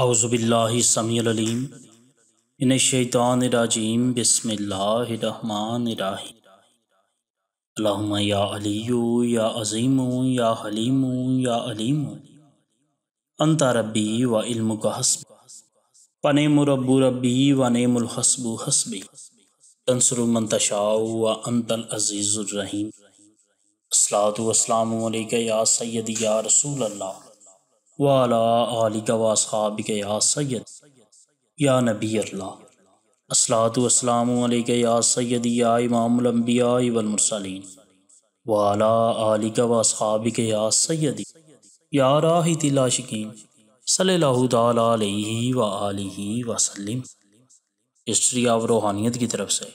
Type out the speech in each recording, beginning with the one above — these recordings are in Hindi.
अवज़बिल्लासमीम इन शैतान बसमिल्लाम बसमिल्लाहमानराही या अलीयू या अज़ीम या हलीम या अलीम अंता रबी व इल्म का हसब पनेम मुरबू रबी व नेमुल हसबू हसबी तंसरु मंतशा व अंतल अज़ीज़ुर्रहीम असलात वसलाम या सैद या रसूल अल्लाह वाला आलिका या सैद या नबी अल्लाह असलातुअस्सलामुलैक या सैद या इमामबिया वलमरसलिन वाला आलिका वाबिक या सैद या राह तिलाशिकीन सल्लल्लाहु वसल्लम हिस्ट्री ऑफ रूहानियत की तरफ से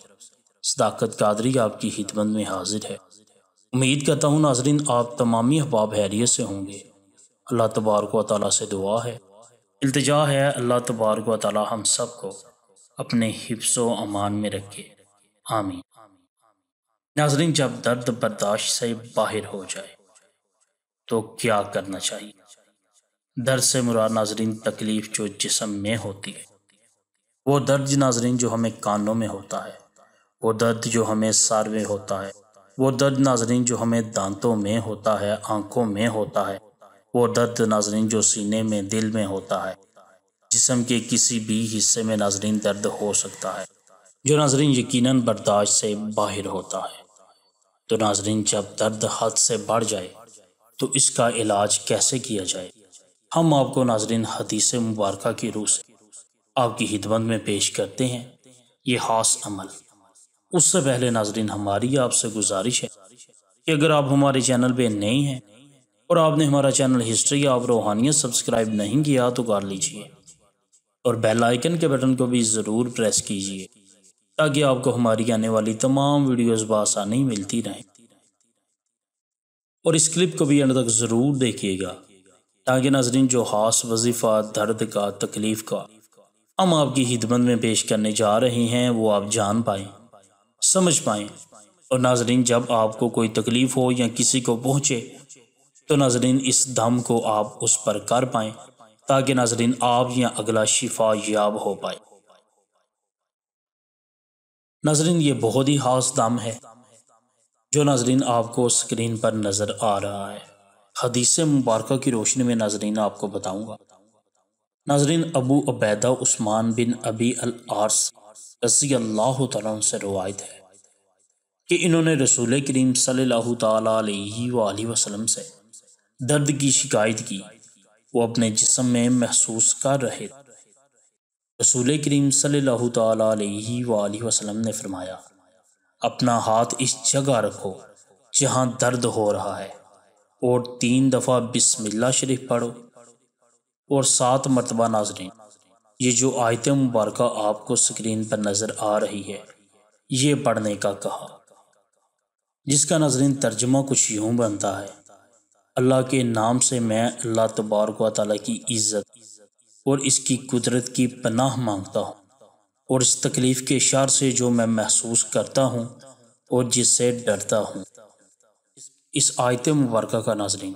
सदाकत कादरी आपकी खिदमत में हाजिर है उम्मीद करता हूँ नाजरीन आप तमामी अहबाब हैरियत से होंगे अल्लाह तबारक व ताली से दुआ है अल्तजा है अल्लाह तबारक व ताली हम सब को अपने हिफ्स अमान में रखे आमीन नाजरीन जब दर्द बर्दाश्त से बाहर हो जाए तो क्या करना चाहिए दर्द से मुराद नाजरीन तकलीफ़ जो जिसम में होती है वो दर्द नाजरीन जो हमें कानों में होता है वो दर्द जो हमें सारवे में होता है वो दर्द नाजरीन जो हमें दांतों में होता है आंखों में होता है वो दर्द नाजरीन जो सीने में दिल में होता है जिसम के किसी भी हिस्से में नाजरीन दर्द हो सकता है जो नाजरीन यकीनन बर्दाश्त से बाहर होता है तो नाजरीन जब दर्द हद से बढ़ जाए तो इसका इलाज कैसे किया जाए हम आपको नाजरीन हदीस मुबारक की रूह से आपकी हिदमत में पेश करते हैं ये खास अमल उससे पहले नाजरीन हमारी आपसे गुजारिश है कि अगर आप हमारे चैनल पर नए हैं और आपने हमारा चैनल हिस्ट्री ऑफ रूहानियत सब्सक्राइब नहीं किया तो कर लीजिए और बेल आइकन के बटन को भी ज़रूर प्रेस कीजिए ताकि आपको हमारी आने वाली तमाम वीडियोस बासानी मिलती रहें और इस क्लिप को भी अंत तक ज़रूर देखिएगा ताकि नाजरीन जो खास वजीफ़ा दर्द का तकलीफ़ का हम आपकी हिदमत में पेश करने जा रहे हैं वो आप जान पाएँ समझ पाएँ और नाजरीन जब आपको कोई तकलीफ़ हो या किसी को पहुँचे तो नाजरीन इस दम को आप उस पर कर पाए ताकि नाजरीन आप या अगला शिफा याब हो पाए नाजरीन ये बहुत ही खास दम है जो नाजरीन आपको स्क्रीन पर नज़र आ रहा है हदीस मुबारक की रोशनी में नाजरीन आपको बताऊंगा नाजरीन Abu Ubaida Usman bin Abi al Aas रजी अल्लाह से रवायत है कि इन्होंने रसूल करीम सल्लल्लाहु अलैहि वसल्लम से दर्द की शिकायत की वो अपने जिसम में महसूस कर रहे रसूल करीम सल्लल्लाहु अलैहि वसल्लम ने फरमाया अपना हाथ इस जगह रखो जहाँ दर्द हो रहा है और तीन दफ़ा बिस्मिल्लाह शरीफ पढ़ो और सात मरतबा नाजरें ये जो आयत मुबारक आपको स्क्रीन पर नज़र आ रही है ये पढ़ने का कहा जिसका नाजरीन तर्जमा कुछ यूं बनता है अल्लाह के नाम से मैं अल्लाह तबारक वाली की इज़्ज़त और इसकी कुदरत की पनाह मांगता हूँ और इस तकलीफ़ के शार से जो मैं महसूस करता हूँ और जिससे डरता हूँ इस आयत मुबारक का नजरिन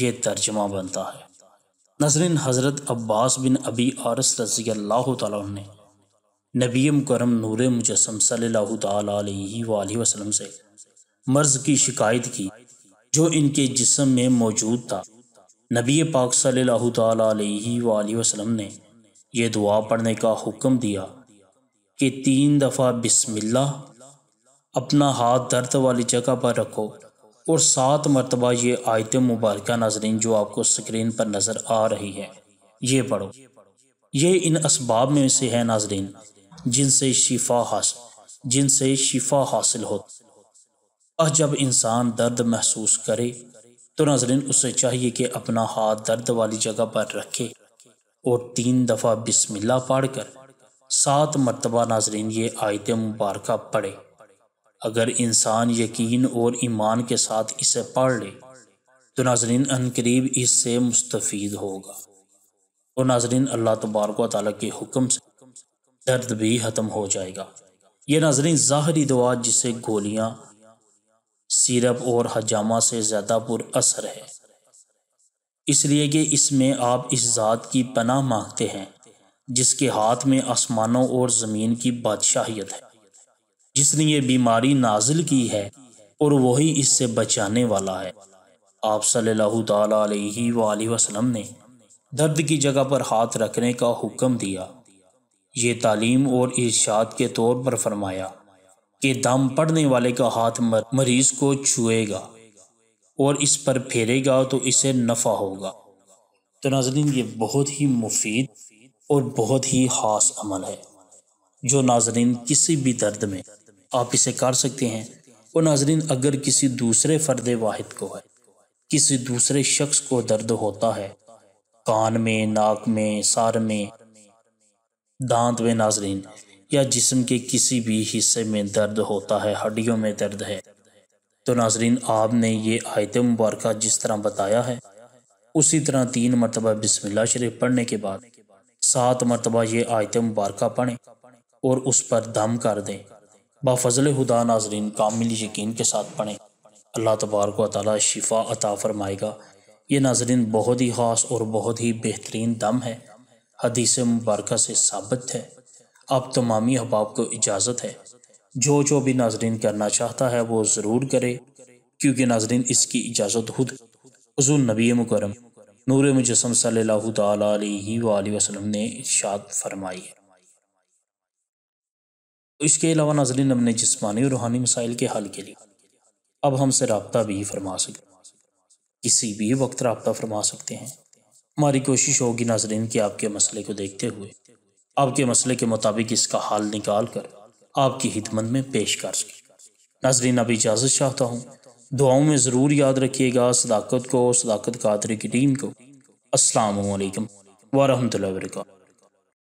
ये तर्जमा बनता है नजरिन हज़रत अब्बास बिन अबी आरस रजी अल्लाह ने नबी मुकरम नूर मुजस्म सल्ला तसलम से मर्ज़ की शिकायत की जो इनके जिसम में मौजूद था नबी पाक सल्लल्लाहु अलैहि वसल्लम ने यह दुआ पढ़ने का हुक्म दिया कि तीन दफ़ा बिस्मिल्लाह अपना हाथ दर्द वाली जगह पर रखो और सात मरतबा ये आयत मुबारक नाजरीन जो आपको स्क्रीन पर नज़र आ रही है ये पढ़ो ये इन इसबाब में से है नाजरीन जिनसे शिफा हासिल जिनसे शिफा हासिल होती और जब इंसान दर्द महसूस करे तो नजरिन उसे चाहिए कि अपना हाथ दर्द वाली जगह पर रखे और तीन दफ़ा बिस्मिल्लाह पढ़कर सात मरतबा नाजरीन ये आयत मुबारक पढ़े अगर इंसान यकीन और ईमान के साथ इसे पढ़ ले तो नाजरीन अनकरीब इससे मुस्तफ़ होगा और तो नाजरीन अल्लाह तबारक ताली के हुक्म से दर्द भी ख़त्म हो जाएगा ये नाजरीन ज़ाहरी दवा जिसे गोलियाँ सिरप और हजामा से ज़्यादा पुर असर है इसलिए कि इसमें आप इस ज़ात की पनाह मांगते हैं जिसके हाथ में आसमानों और ज़मीन की बादशाहियत है जिसने ये बीमारी नाजिल की है और वही इससे बचाने वाला है आप सल्लल्लाहु अलैहि वसल्लम ने दर्द की जगह पर हाथ रखने का हुक्म दिया ये तालीम और इर्शाद के तौर पर फरमाया कि दम पड़ने वाले का हाथ मर, मरीज को छुएगा और इस पर फेरेगा तो इसे नफ़ा होगा तो नाजरीन ये बहुत ही मुफीद और बहुत ही खास अमल है जो नाजरीन किसी भी दर्द में आप इसे कर सकते हैं और नाजरीन अगर किसी दूसरे फ़र्द वाहिद को है किसी दूसरे शख्स को दर्द होता है कान में नाक में सार में दांत में नाजरीन या जिसम के किसी भी हिस्से में दर्द होता है हड्डियों में दर्द है तो नाजरीन आपने ये आयत मुबारक जिस तरह बताया है उसी तरह तीन मरतबा बिस्मिल्ला शरीफ पढ़ने के बाद सात मरतबा ये आयत मुबारक पढ़ें और उस पर दम कर दें बाफजल हुदा नाजरीन कामिल यकीन के साथ पढ़ें अल्लाह तबारक ताली शिफा अता फरमाएगा ये नाजरीन बहुत ही ख़ास और बहुत ही बेहतरीन दम है हदीस मुबारक से साबित है अब तमामी अहबाब को इजाज़त है जो जो भी नाजरीन करना चाहता है वो ज़रूर करे क्योंकि नाजरीन इसकी इजाज़त खुद हजू नबी मुकरम नूर मुजस्म सल्ला वसलम ने इशाद फरमाई है इसके अलावा नाजरीन अपने जिसमानी और रूहानी मसाइल के हल के लिए अब हमसे रबता भी फरमा सकते किसी भी वक्त रबता फरमा सकते हैं हमारी कोशिश होगी नाजरीन की आपके मसले को देखते हुए आपके मसले के मुताबिक इसका हाल निकाल कर आपकी हिदमत में पेश कर सके नाजरीन अब इजाज़त चाहता हूँ दुआओं में ज़रूर याद रखिएगा सदाकत को सदाकत कादरी की टीम को असलकम वरहमल वर्का